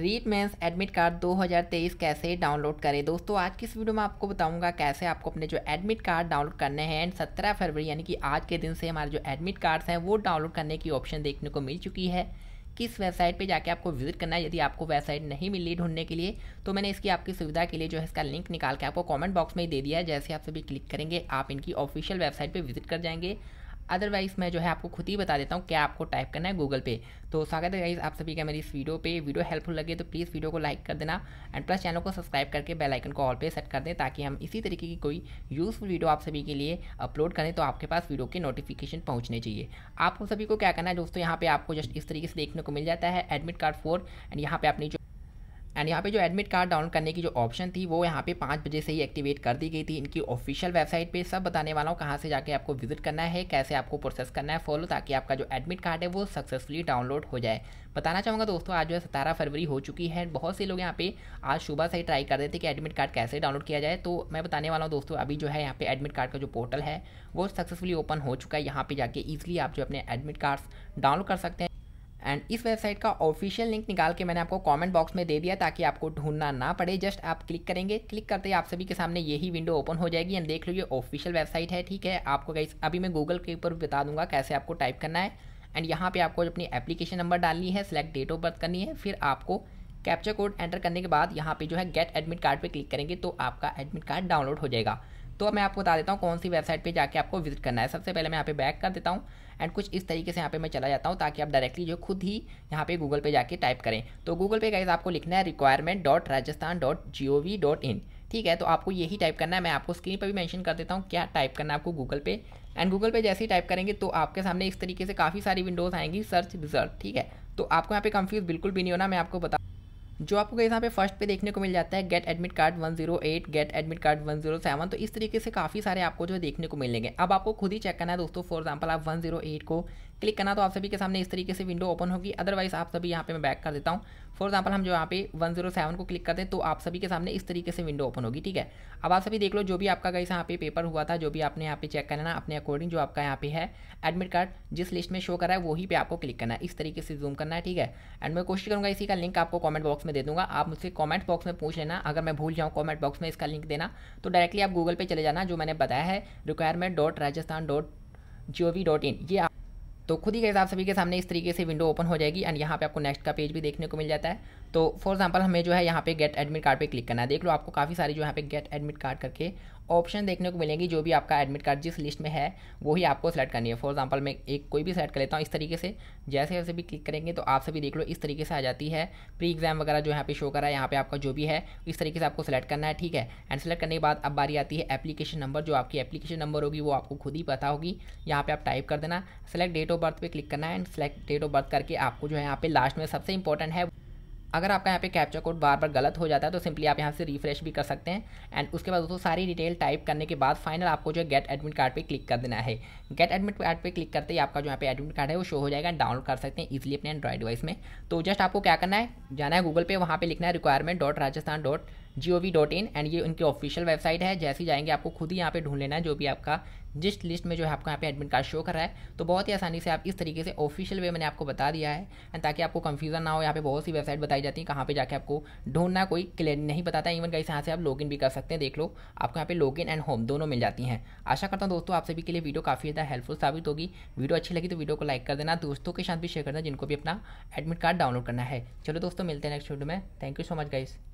read mains admit card 2023 कैसे download करें दोस्तों आज की इस वीडियो में आपको बताऊंगा कैसे आपको अपने जो एडमिट कार्ड डाउनलोड करने हैं एंड 17 फरवरी यानी कि आज के दिन से हमारे जो एडमिट कार्ड्स हैं वो डाउनलोड करने की ऑप्शन देखने को मिल चुकी है किस वेबसाइट पे जाके आपको विजिट करना है यदि आपको वेबसाइट नहीं मिली ढूंढने के लिए तो मैंने इसकी आपकी सुविधा के लिए जो है इसका लिंक निकाल के आपको कमेंट बॉक्स में ही दे दिया है जैसे आप सभी क्लिक करेंगे आप इनकी ऑफिशियल वेबसाइट पे विजिट कर जाएंगे अदरवाइज मैं जो है आपको खुद ही बता देता हूँ क्या आपको टाइप करना है गूगल पे तो स्वागत है गाइज आप सभी का मेरी इस वीडियो पे वीडियो हेल्पफुल लगे तो प्लीज़ वीडियो को लाइक कर देना एंड प्लस चैनल को सब्सक्राइब करके बेल आइकन को ऑल पे सेट कर दें ताकि हम इसी तरीके की कोई यूज़फुल वीडियो आप सभी के लिए अपलोड करें तो आपके पास वीडियो के नोटिफिकेशन पहुँचने चाहिए आपको सभी को क्या करना है दोस्तों यहाँ पे आपको जस्ट इस तरीके से देखने को मिल जाता है एडमिट कार्ड फोर एंड यहाँ अपनी आपने एंड यहाँ पे जो एडमिट कार्ड डाउनलोड करने की जो ऑप्शन थी वो यहाँ पे पाँच बजे से ही एक्टिवेट कर दी गई थी इनकी ऑफिशियल वेबसाइट पे सब बताने वाला हूँ कहाँ से जाके आपको विजिट करना है कैसे आपको प्रोसेस करना है फॉलो ताकि आपका जो एडमिट कार्ड है वो सक्सेसफुली डाउनलोड हो जाए बताना चाहूँगा दोस्तों आज जो है सतारह फरवरी हो चुकी है बहुत से लोग यहाँ पे आज सुबह से ही ट्राई कर रहे थे कि एडमिट कार्ड कैसे डाउनलोड किया जाए तो मैं बताने वाला हूँ दोस्तों अभी जो है यहाँ पे एडमिट कार्ड का जो पोर्टल है वो सक्सेसफुली ओपन हो चुका है यहाँ पे जाके ईजिली आप जो अपने एडमिट कार्ड्स डाउनलोड कर सकते हैं एंड इस वेबसाइट का ऑफिशियल लिंक निकाल के मैंने आपको कमेंट बॉक्स में दे दिया ताकि आपको ढूंढना ना पड़े जस्ट आप क्लिक करेंगे क्लिक करते ही आप सभी के सामने यही विंडो ओपन हो जाएगी एंड देख लो ये ऑफिशियल वेबसाइट है ठीक है आपको गाइस अभी मैं गूगल के ऊपर बता दूंगा कैसे आपको टाइप करना है एंड यहाँ पर आपको अपनी एप्लीकेशन नंबर डालनी है सिलेक्ट डेट ऑफ बर्थ करनी है फिर आपको कैप्चर कोड एंटर करने के बाद यहाँ पर जो है गेट एडमिट कार्ड पर क्लिक करेंगे तो आपका एडमिट कार्ड डाउनलोड हो जाएगा तो अब मैं आपको बता देता हूँ कौन सी वेबसाइट पर जाकर आपको विजिट करना है सबसे पहले मैं यहाँ पे बैक कर देता हूँ एंड कुछ इस तरीके से यहाँ पे मैं चला जाता हूँ ताकि आप डायरेक्टली जो खुद ही यहाँ पे गूगल पे जाके टाइप करें तो गूगल पे गाइज आपको लिखना है requirement dot Rajasthan dot G O V dot in ठीक है तो आपको यही टाइप करना है मैं आपको स्क्रीन पर भी मेंशन कर देता हूँ क्या टाइप करना है आपको गूगल पे एंड गूगल पे जैसे ही टाइप करेंगे तो आपके सामने इस तरीके से काफ़ी सारी विंडोज़ आएंगी सर्च रिजल्ट ठीक है तो आपको यहाँ पे कंफ्यूज बिल्कुल भी नहीं होना मैं आपको बता जो आपको यहाँ पे फर्स्ट पे देखने को मिल जाता है get admit card 108 get admit card 107 तो इस तरीके से काफ़ी सारे आपको जो देखने को मिलेंगे अब आपको खुद ही चेक करना है दोस्तों फॉर एग्जाम्पल आप 108 को क्लिक करना तो आप सभी के सामने इस तरीके से विंडो ओपन होगी अदरवाइज आप सभी यहाँ पे मैं बैक कर देता हूँ फॉर एग्जाम्पल हम जो यहाँ पे 107 को क्लिक करते हैं तो आप सभी के सामने इस तरीके से विंडो ओपन होगी ठीक है अब आप सभी देख लो जो भी आपका गाइस यहाँ पे पेपर हुआ था जो भी आपने यहाँ पे चेक करना अपने अकॉर्डिंग जो आपका यहाँ पे है एडमिट कार्ड जिस लिस्ट में शो करा है वही पे आपको क्लिक करना है इस तरीके से जूम करना है ठीक है एंड मैं कोशिश करूँगा इसी का लिंक आपको कॉमेंट बॉक्स में दे दूँगा आप मुझसे कॉमेंट बॉक्स में पूछ लेना अगर मैं भूल जाऊँ कॉमेंट बॉक्स में इसका लिंक देना तो डायरेक्टली आप गूगल पर चले जाना जो मैंने बताया है requirement dot Rajasthan dot G O V dot in ये आप तो खुद ही गैस आप सभी के सामने इस तरीके से विंडो ओपन हो जाएगी एंड यहाँ पे आपको नेक्स्ट का पेज भी देखने को मिल जाता है तो फॉर एग्जांपल हमें जो है यहाँ पे गेट एडमिट कार्ड पे क्लिक करना है देख लो आपको काफ़ी सारी जो यहाँ पे गेट एडमिट कार्ड करके ऑप्शन देखने को मिलेंगी जो भी आपका एडमिट कार्ड जिस लिस्ट में है वही आपको सेलेक्ट करनी है फॉर एग्जांपल मैं एक कोई भी सेलेक्ट कर लेता हूँ इस तरीके से जैसे जैसे भी क्लिक करेंगे तो आप सभी देख लो इस तरीके से आ जाती है प्री एग्जाम वगैरह जो यहाँ पे शो करा है यहाँ पे आपका जो भी है इस तरीके से आपको सेलेक्ट करना है ठीक है एंड सेलेक्ट करने के बाद अब बारी आती है एप्लीकेशन नंबर जो आपकी एप्लीकेशन नंबर होगी वो आपको खुद ही पता होगी यहाँ पर आप टाइप कर देना सेलेक्ट डेट ऑफ बर्थ पर क्लिक करना है and select date of birth करके आपको जो है यहाँ पे लास्ट में सबसे इंपॉर्टेंट है अगर आपका यहाँ पे कैप्चर कोड बार बार गलत हो जाता है तो सिंपली आप यहाँ से रिफ्रेश भी कर सकते हैं एंड उसके बाद दोस्तों सारी डिटेल टाइप करने के बाद फाइनल आपको जो है गेट एडमिट कार्ड पे क्लिक कर देना है गेट एडमिट कार्ड पे क्लिक करते ही आपका जो यहाँ पे एडमिट कार्ड है वो शो हो जाएगा डाउनलोड कर सकते हैं इजिली अपने एंड्रॉइड डिवाइस में तो जस्ट आपको क्या करना है जाना है गूगल पे वहाँ पर लिखना है requirement dot Rajasthan dot G O V dot in and ये उनकी ऑफिशियल वेबसाइट है जैसे ही जाएंगे आपको खुद ही यहाँ पे ढूंढ लेना है जो भी आपका जिस लिस्ट में जो है आपको यहाँ पे एडमिट कार्ड शो कर रहा है तो बहुत ही आसानी से आप इस तरीके से ऑफिशियल वे मैंने आपको बता दिया है एंड ताकि आपको कंफ्यूजन ना हो यहाँ पे बहुत सी वेबसाइट बताई जाती है कहाँ पे जाके आपको ढूंढना कोई क्लियर नहीं बताता इवन कहीं यहाँ से आप लॉगिन भी कर सकते हैं देख लो आपको यहाँ पे लॉगिन एंड होम दोनों मिल जाती हैं आशा करता हूँ दोस्तों आप सभी के लिए वीडियो काफ़ी ज़्यादा हेल्पफुल साबित होगी वीडियो अच्छी लगी तो वीडियो को लाइक कर देना दोस्तों के साथ भी शेयर करना जिनको भी अपना एडमिट कार्ड डाउनलोड करना है चलो दोस्तों मिलते हैं नेक्स्ट वीडियो में thank you so much guys